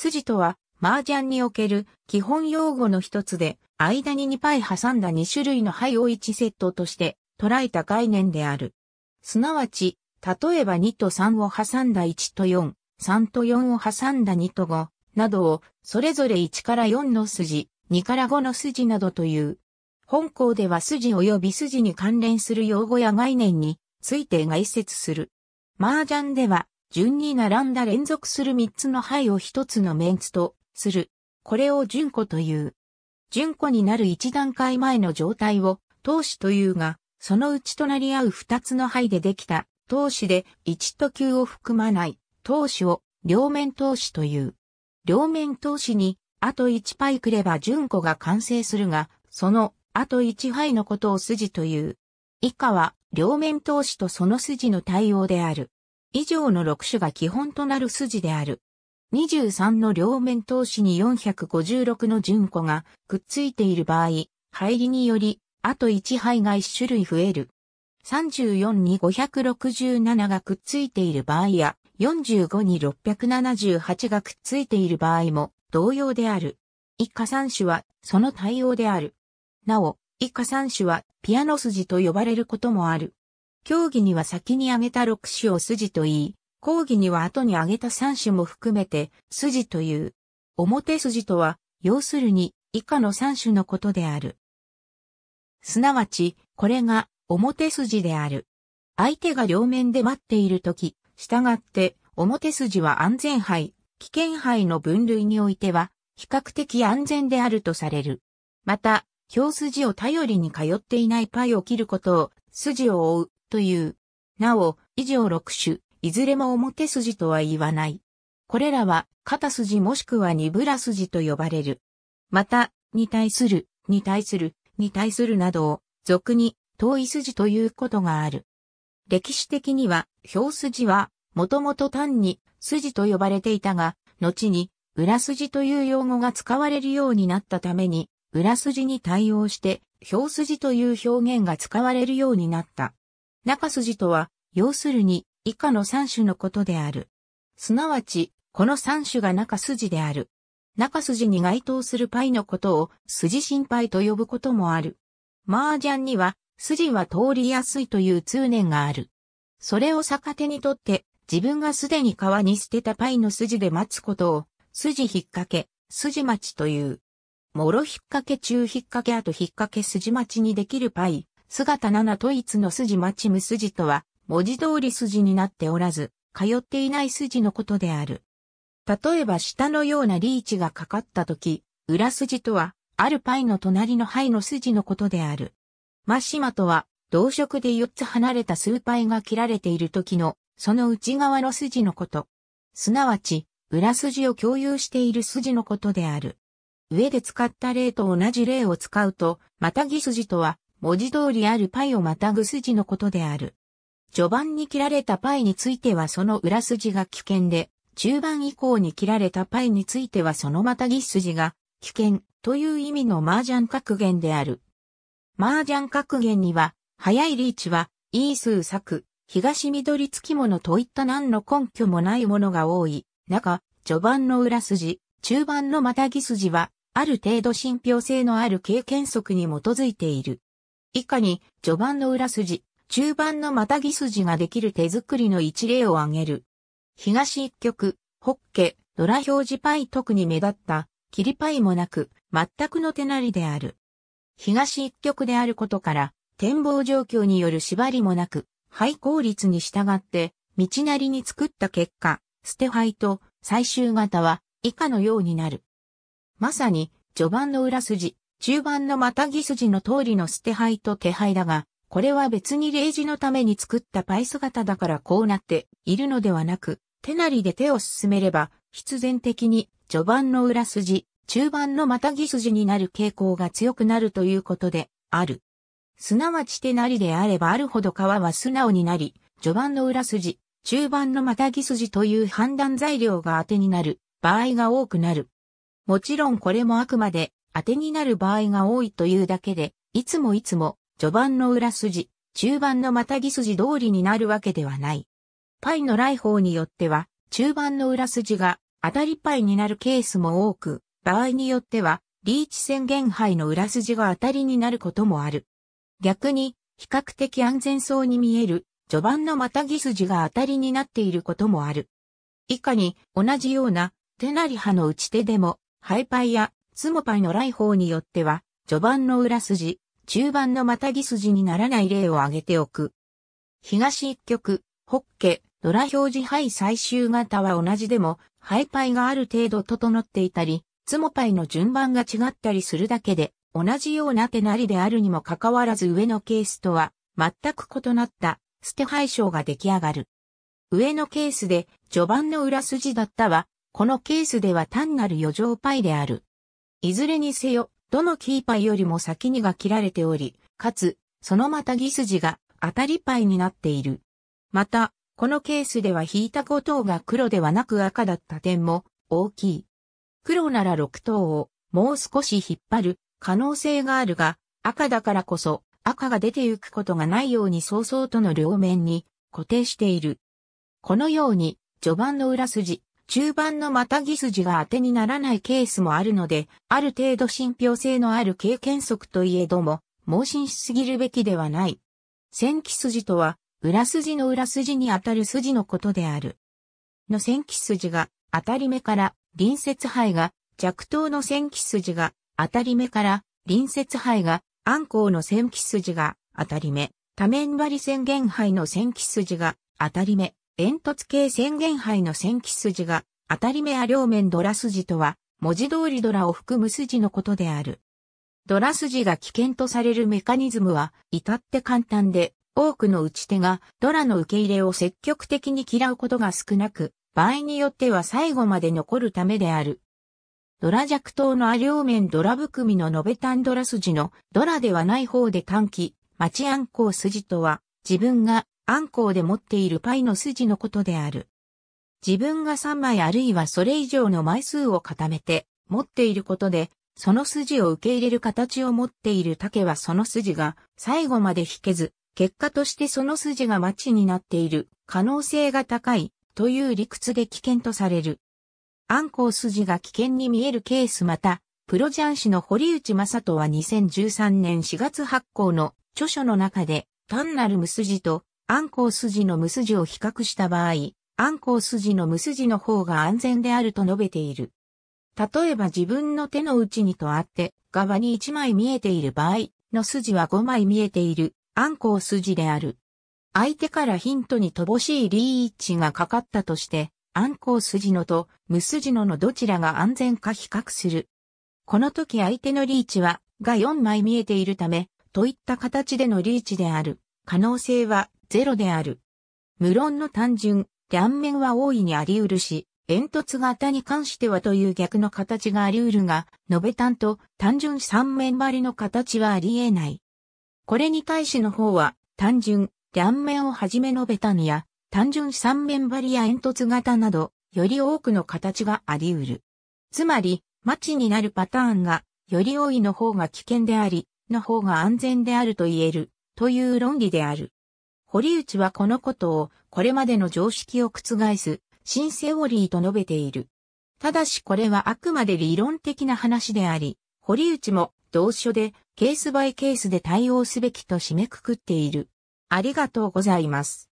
筋とは、麻雀における基本用語の一つで、間に2パイ挟んだ2種類の牌を1セットとして捉えた概念である。すなわち、例えば2と3を挟んだ1と4、3と4を挟んだ2と5、などを、それぞれ1から4の筋、2から5の筋などという。本校では筋及び筋に関連する用語や概念について概説する。麻雀では、順に並んだ連続する3つの牌を1つのメンツとする。これを順子という。順子になる1段階前の状態を等子というが、そのうち隣り合う2つの牌でできた等子で1と9を含まない等子を両面等子という。両面等子にあと1牌くれば順子が完成するが、そのあと1牌のことを筋という。以下は両面等子とその筋の対応である。以上の6種が基本となる筋である。23の両面通しに456の順子がくっついている場合、入りにより、あと1配が1種類増える。34に567がくっついている場合や、45に678がくっついている場合も同様である。一下3種はその対応である。なお、一下3種はピアノ筋と呼ばれることもある。競技には先に挙げた6種を筋と言い、講義には後に挙げた3種も含めて筋という。表筋とは、要するに以下の3種のことである。すなわち、これが表筋である。相手が両面で待っているとき、従って表筋は安全牌、危険牌の分類においては、比較的安全であるとされる。また、表筋を頼りに通っていないパイを切ることを、筋を追うという。なお、以上6種、いずれも表筋とは言わない。これらは、肩筋もしくは二ブラ筋と呼ばれる。また、に対する、に対する、に対するなどを、俗に、遠い筋ということがある。歴史的には、表筋は、もともと単に、筋と呼ばれていたが、後に、裏筋という用語が使われるようになったために、裏筋に対応して、表筋という表現が使われるようになった。中筋とは、要するに、以下の三種のことである。すなわち、この三種が中筋である。中筋に該当するパイのことを筋心配と呼ぶこともある。麻雀には筋は通りやすいという通念がある。それを逆手にとって自分がすでに川に捨てたパイの筋で待つことを筋引っ掛け、筋待ちという。もろ引っ掛け中引っ掛け後引っ掛け筋待ちにできるパイ、姿七と一の筋ち無筋とは、文字通り筋になっておらず、通っていない筋のことである。例えば下のようなリーチがかかった時、裏筋とは、あるパイの隣の灰の筋のことである。マシマとは、同色で4つ離れた数パイが切られている時の、その内側の筋のこと。すなわち、裏筋を共有している筋のことである。上で使った例と同じ例を使うと、またぎ筋とは、文字通りあるパイをまたぐ筋のことである。序盤に切られたパイについてはその裏筋が危険で、中盤以降に切られたパイについてはそのまたぎ筋が危険という意味の麻雀格言である。麻雀格言には、早いリーチは、イースー作、東緑付き物といった何の根拠もないものが多い。中、序盤の裏筋、中盤のまたぎ筋は、ある程度信憑性のある経験則に基づいている。以下に、序盤の裏筋、中盤のまたぎ筋ができる手作りの一例を挙げる。東一曲、ホッケ、ドラ表示パイ特に目立った、切りパイもなく、全くの手なりである。東一曲であることから、展望状況による縛りもなく、廃効率に従って、道なりに作った結果、捨て廃と最終型は以下のようになる。まさに、序盤の裏筋、中盤のまたぎ筋の通りの捨て牌と手配だが、これは別に例示のために作ったパイ姿だからこうなっているのではなく、手なりで手を進めれば、必然的に序盤の裏筋、中盤のまたぎ筋になる傾向が強くなるということである。すなわち手なりであればあるほど皮は素直になり、序盤の裏筋、中盤のまたぎ筋という判断材料が当てになる場合が多くなる。もちろんこれもあくまで当てになる場合が多いというだけで、いつもいつも序盤の裏筋、中盤のまたぎ筋通りになるわけではない。パイの来訪によっては、中盤の裏筋が当たりパイになるケースも多く、場合によっては、リーチ宣言杯の裏筋が当たりになることもある。逆に、比較的安全そうに見える、序盤のまたぎ筋が当たりになっていることもある。以下に、同じような、手なり派の打ち手でも、ハイパイやスモパイの来訪によっては、序盤の裏筋、中盤のまたぎ筋にならない例を挙げておく。東一極、ホッケ、ドラ表示牌最終型は同じでも、ハイパイがある程度整っていたり、ツモパイの順番が違ったりするだけで、同じような手なりであるにもかかわらず上のケースとは、全く異なった、捨て配章が出来上がる。上のケースで、序盤の裏筋だったは、このケースでは単なる余剰パイである。いずれにせよ、どのキーパイよりも先にが切られており、かつ、そのまたぎ筋が当たりパイになっている。また、このケースでは引いた5等が黒ではなく赤だった点も大きい。黒なら6等をもう少し引っ張る可能性があるが、赤だからこそ赤が出て行くことがないように早々との両面に固定している。このように序盤の裏筋、中盤のまたぎ筋が当てにならないケースもあるので、ある程度信憑性のある経験則といえども、盲信しすぎるべきではない。戦記筋とは、裏筋の裏筋にあたる筋のことである。の戦記筋が、当たり目から、隣接杯が、弱頭の戦記筋が、当たり目から、隣接杯が、暗光の戦記筋が、当たり目、多面張り宣言杯の戦記筋が、当たり目、煙突系宣言杯の戦記筋が、当たり目や両面ドラ筋とは、文字通りドラを含む筋のことである。ドラ筋が危険とされるメカニズムは、至って簡単で、多くの打ち手がドラの受け入れを積極的に嫌うことが少なく、場合によっては最後まで残るためである。ドラ弱等のア両面ドラ含みのノベタンドラ筋のドラではない方で短期、待ち暗ン筋とは、自分がアンコウで持っているパイの筋のことである。自分が3枚あるいはそれ以上の枚数を固めて持っていることで、その筋を受け入れる形を持っている竹はその筋が最後まで引けず、結果としてその筋がマチになっている可能性が高いという理屈で危険とされる。アンコウ筋が危険に見えるケースまた、プロジャン氏の堀内正人は2013年4月発行の著書の中で単なる無筋とアンコウ筋の無筋を比較した場合、アンコウ筋の無筋の方が安全であると述べている。例えば自分の手の内にとあって側に1枚見えている場合の筋は5枚見えているアンコウ筋である。相手からヒントに乏しいリーチがかかったとして、アンコウ筋のと無筋ののどちらが安全か比較する。この時相手のリーチはが4枚見えているため、といった形でのリーチである可能性はゼロである。無論の単純、断面は大いにあり得るし、煙突型に関してはという逆の形があり得るが、延べ単と単純三面張りの形はあり得ない。これに対しの方は、単純、断面をはじめ延べ単や、単純三面張りや煙突型など、より多くの形があり得る。つまり、町になるパターンが、より多いの方が危険であり、の方が安全であると言える、という論理である。堀内はこのことを、これまでの常識を覆す、新セオリーと述べている。ただしこれはあくまで理論的な話であり、堀内も同書でケースバイケースで対応すべきと締めくくっている。ありがとうございます。